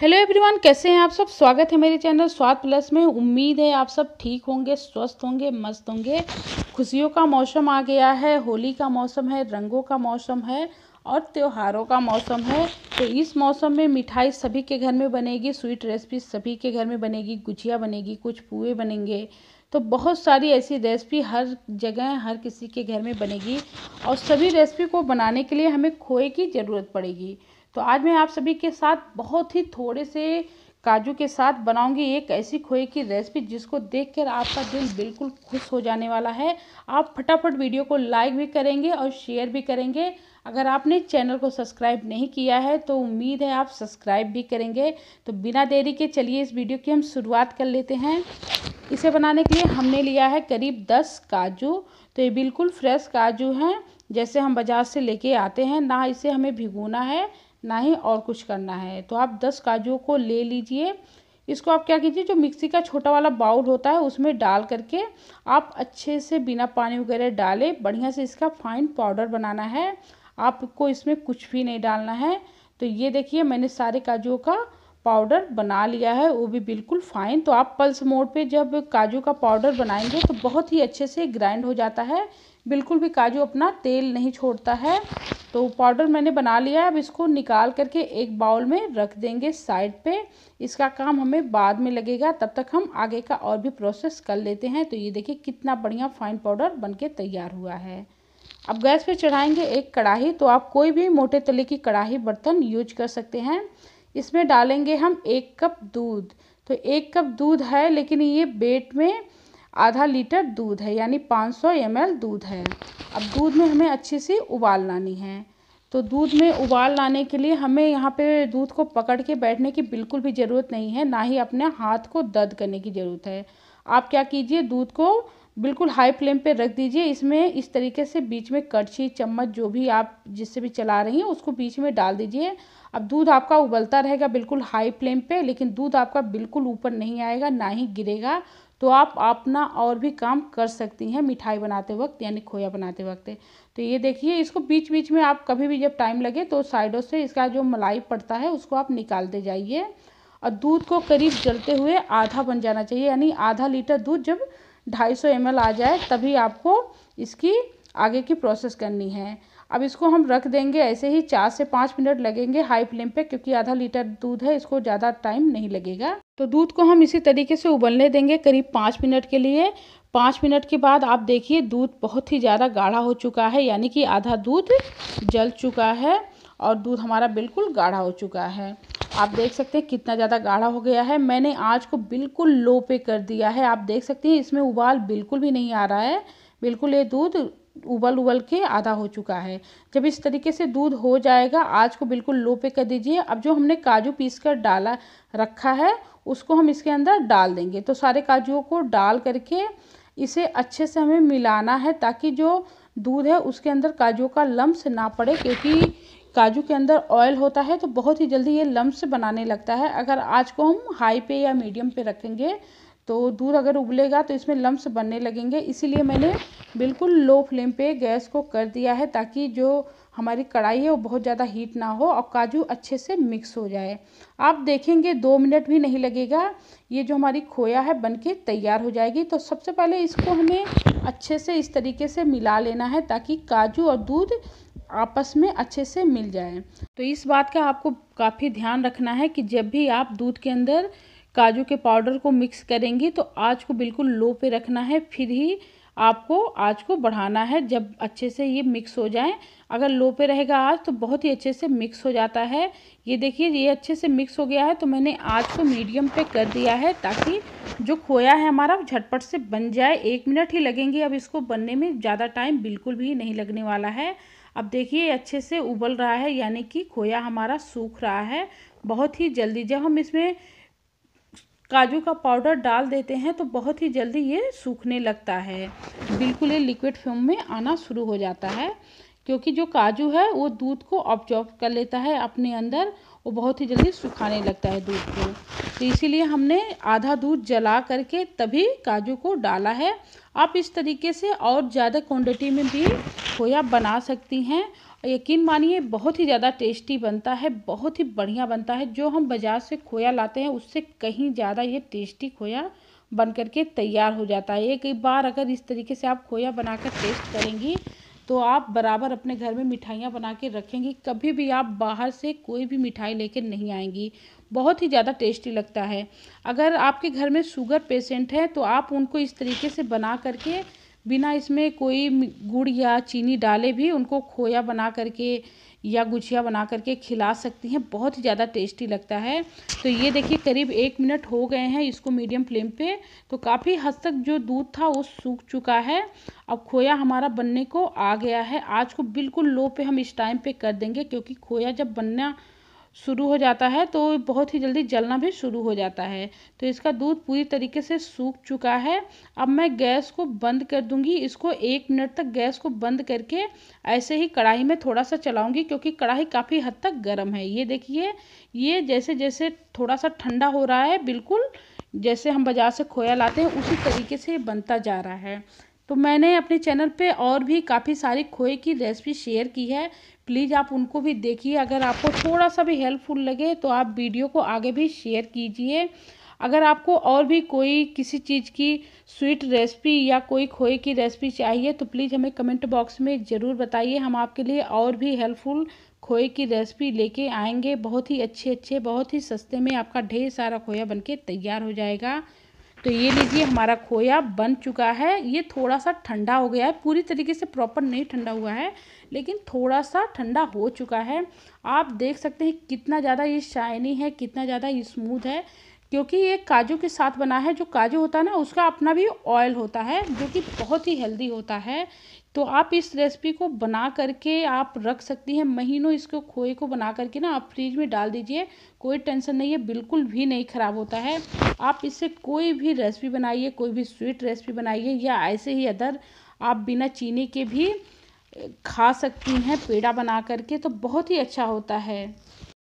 hello everyone कैसे हैं आप सब स्वागत है मेरे चैनल स्वाद प्लस में उम्मीद है आप सब ठीक होंगे स्वस्थ होंगे मस्त होंगे खुशियों का मौसम आ गया है होली का मौसम है रंगों का मौसम है और त्योहारों का मौसम है तो इस मौसम में मिठाई सभी के घर में बनेगी स्वीट रेसिपी सभी के घर में बनेगी गुजिया बनेगी कुछ पुए बनेंगे तो बहुत सारी ऐसी रेसिपी हर जगह हर किसी के घर में बनेगी और सभी रेसिपी को बनाने के लिए हमें खोए की ज़रूरत पड़ेगी तो आज मैं आप सभी के साथ बहुत ही थोड़े से काजू के साथ बनाऊंगी एक ऐसी खोए की रेसिपी जिसको देखकर आपका दिल बिल्कुल खुश हो जाने वाला है आप फटाफट वीडियो को लाइक भी करेंगे और शेयर भी करेंगे अगर आपने चैनल को सब्सक्राइब नहीं किया है तो उम्मीद है आप सब्सक्राइब भी करेंगे तो बिना देरी के चलिए इस वीडियो की हम शुरुआत कर लेते हैं इसे बनाने के लिए हमने लिया है करीब दस काजू तो ये बिल्कुल फ्रेश काजू हैं जैसे हम बाज़ार से लेके आते हैं ना इसे हमें भिगोना है ना ही और कुछ करना है तो आप दस काजू को ले लीजिए इसको आप क्या कीजिए जो मिक्सी का छोटा वाला बाउल होता है उसमें डाल करके आप अच्छे से बिना पानी वगैरह डाले बढ़िया से इसका फाइन पाउडर बनाना है आपको इसमें कुछ भी नहीं डालना है तो ये देखिए मैंने सारे काजुओं का पाउडर बना लिया है वो भी बिल्कुल फाइन तो आप पल्स मोड पे जब काजू का पाउडर बनाएंगे तो बहुत ही अच्छे से ग्राइंड हो जाता है बिल्कुल भी काजू अपना तेल नहीं छोड़ता है तो पाउडर मैंने बना लिया है अब इसको निकाल करके एक बाउल में रख देंगे साइड पे इसका काम हमें बाद में लगेगा तब तक हम आगे का और भी प्रोसेस कर लेते हैं तो ये देखिए कितना बढ़िया फाइन पाउडर बनके तैयार हुआ है अब गैस पे चढ़ाएंगे एक कढ़ाही तो आप कोई भी मोटे तले की कढ़ाई बर्तन यूज कर सकते हैं इसमें डालेंगे हम एक कप दूध तो एक कप दूध है लेकिन ये बेट में आधा लीटर दूध है यानी 500 सौ दूध है अब दूध में हमें अच्छी सी उबाल लानी है तो दूध में उबाल लाने के लिए हमें यहाँ पे दूध को पकड़ के बैठने की बिल्कुल भी ज़रूरत नहीं है ना ही अपने हाथ को दर्द करने की ज़रूरत है आप क्या कीजिए दूध को बिल्कुल हाई फ्लेम पे रख दीजिए इसमें इस तरीके से बीच में कड़छी चम्मच जो भी आप जिससे भी चला रही हैं उसको बीच में डाल दीजिए अब दूध आपका उबलता रहेगा बिल्कुल हाई फ्लेम पे लेकिन दूध आपका बिल्कुल ऊपर नहीं आएगा ना ही गिरेगा तो आप अपना और भी काम कर सकती हैं मिठाई बनाते वक्त यानी खोया बनाते वक्त तो ये देखिए इसको बीच बीच में आप कभी भी जब टाइम लगे तो साइडों से इसका जो मलाई पड़ता है उसको आप निकालते जाइए और दूध को करीब जलते हुए आधा बन जाना चाहिए यानी आधा लीटर दूध जब ढाई सौ आ जाए तभी आपको इसकी आगे की प्रोसेस करनी है अब इसको हम रख देंगे ऐसे ही चार से पाँच मिनट लगेंगे हाई फ्लेम पे क्योंकि आधा लीटर दूध है इसको ज़्यादा टाइम नहीं लगेगा तो दूध को हम इसी तरीके से उबलने देंगे करीब पाँच मिनट के लिए पाँच मिनट के बाद आप देखिए दूध बहुत ही ज़्यादा गाढ़ा हो चुका है यानी कि आधा दूध जल चुका है और दूध हमारा बिल्कुल गाढ़ा हो चुका है आप देख सकते हैं कितना ज़्यादा गाढ़ा हो गया है मैंने आज को बिल्कुल लो पे कर दिया है आप देख सकते हैं इसमें उबाल बिल्कुल भी नहीं आ रहा है बिल्कुल ये दूध उबल उबल के आधा हो चुका है जब इस तरीके से दूध हो जाएगा आज को बिल्कुल लो पे कर दीजिए अब जो हमने काजू पीस कर डाला रखा है उसको हम इसके अंदर डाल देंगे तो सारे काजुओं को डाल करके इसे अच्छे से हमें मिलाना है ताकि जो दूध है उसके अंदर काजू का लम्स ना पड़े क्योंकि काजू के अंदर ऑयल होता है तो बहुत ही जल्दी ये लम्स बनाने लगता है अगर आज को हम हाई पे या मीडियम पे रखेंगे तो दूध अगर उबलेगा तो इसमें लम्स बनने लगेंगे इसीलिए मैंने बिल्कुल लो फ्लेम पे गैस को कर दिया है ताकि जो हमारी कढ़ाई है वो बहुत ज़्यादा हीट ना हो और काजू अच्छे से मिक्स हो जाए आप देखेंगे दो मिनट भी नहीं लगेगा ये जो हमारी खोया है बन के तैयार हो जाएगी तो सबसे पहले इसको हमें अच्छे से इस तरीके से मिला लेना है ताकि काजू और दूध आपस में अच्छे से मिल जाए तो इस बात का आपको काफ़ी ध्यान रखना है कि जब भी आप दूध के अंदर काजू के पाउडर को मिक्स करेंगी तो आँच को बिल्कुल लो पे रखना है फिर ही आपको आँच को बढ़ाना है जब अच्छे से ये मिक्स हो जाए अगर लो पे रहेगा आँच तो बहुत ही अच्छे से मिक्स हो जाता है ये देखिए ये अच्छे से मिक्स हो गया है तो मैंने आँच को मीडियम पे कर दिया है ताकि जो खोया है हमारा झटपट से बन जाए एक मिनट ही लगेंगे अब इसको बनने में ज़्यादा टाइम बिल्कुल भी नहीं लगने वाला है अब देखिए अच्छे से उबल रहा है यानी कि खोया हमारा सूख रहा है बहुत ही जल्दी जब हम इसमें काजू का पाउडर डाल देते हैं तो बहुत ही जल्दी ये सूखने लगता है बिल्कुल ये लिक्विड फॉर्म में आना शुरू हो जाता है क्योंकि जो काजू है वो दूध को ऑब्जॉर्व कर लेता है अपने अंदर वो बहुत ही जल्दी सुखाने लगता है दूध को तो इसीलिए हमने आधा दूध जला करके तभी काजू को डाला है आप इस तरीके से और ज़्यादा क्वान्टिटी में भी खोया बना सकती हैं यकीन मानिए बहुत ही ज़्यादा टेस्टी बनता है बहुत ही बढ़िया बनता है जो हम बाज़ार से खोया लाते हैं उससे कहीं ज़्यादा ये टेस्टी खोया बन करके तैयार हो जाता है एक बार अगर इस तरीके से आप खोया बनाकर टेस्ट करेंगी तो आप बराबर अपने घर में मिठाइयाँ बना के रखेंगी कभी भी आप बाहर से कोई भी मिठाई लेकर नहीं आएंगी बहुत ही ज़्यादा टेस्टी लगता है अगर आपके घर में शुगर पेशेंट है तो आप उनको इस तरीके से बना करके बिना इसमें कोई गुड़ या चीनी डाले भी उनको खोया बना करके या गुजिया बना करके खिला सकती हैं बहुत ही ज़्यादा टेस्टी लगता है तो ये देखिए करीब एक मिनट हो गए हैं इसको मीडियम फ्लेम पे तो काफ़ी हद तक जो दूध था वो सूख चुका है अब खोया हमारा बनने को आ गया है आज को बिल्कुल लो पे हम इस टाइम पे कर देंगे क्योंकि खोया जब बनना शुरू हो जाता है तो बहुत ही जल्दी जलना भी शुरू हो जाता है तो इसका दूध पूरी तरीके से सूख चुका है अब मैं गैस को बंद कर दूंगी इसको एक मिनट तक गैस को बंद करके ऐसे ही कढ़ाई में थोड़ा सा चलाऊंगी क्योंकि कढ़ाई काफ़ी हद तक गर्म है ये देखिए ये जैसे जैसे थोड़ा सा ठंडा हो रहा है बिल्कुल जैसे हम बाज़ार से खोया लाते हैं उसी तरीके से बनता जा रहा है तो मैंने अपने चैनल पे और भी काफ़ी सारी खोए की रेसिपी शेयर की है प्लीज़ आप उनको भी देखिए अगर आपको थोड़ा सा भी हेल्पफुल लगे तो आप वीडियो को आगे भी शेयर कीजिए अगर आपको और भी कोई किसी चीज़ की स्वीट रेसिपी या कोई खोए की रेसिपी चाहिए तो प्लीज़ हमें कमेंट बॉक्स में ज़रूर बताइए हम आपके लिए और भी हेल्पफुल खोए की रेसिपी लेके आएंगे बहुत ही अच्छे अच्छे बहुत ही सस्ते में आपका ढेर सारा खोया बनके तैयार हो जाएगा तो ये लीजिए हमारा खोया बन चुका है ये थोड़ा सा ठंडा हो गया है पूरी तरीके से प्रॉपर नहीं ठंडा हुआ है लेकिन थोड़ा सा ठंडा हो चुका है आप देख सकते हैं कितना ज़्यादा ये शाइनी है कितना ज़्यादा ये स्मूथ है क्योंकि ये काजू के साथ बना है जो काजू होता है ना उसका अपना भी ऑयल होता है जो कि बहुत ही हेल्दी होता है तो आप इस रेसिपी को बना करके आप रख सकती हैं महीनों इसको खोए को बना करके ना आप फ्रिज में डाल दीजिए कोई टेंशन नहीं है बिल्कुल भी नहीं ख़राब होता है आप इससे कोई भी रेसिपी बनाइए कोई भी स्वीट रेसिपी बनाइए या ऐसे ही अदर आप बिना चीनी के भी खा सकती हैं पेड़ा बना करके तो बहुत ही अच्छा होता है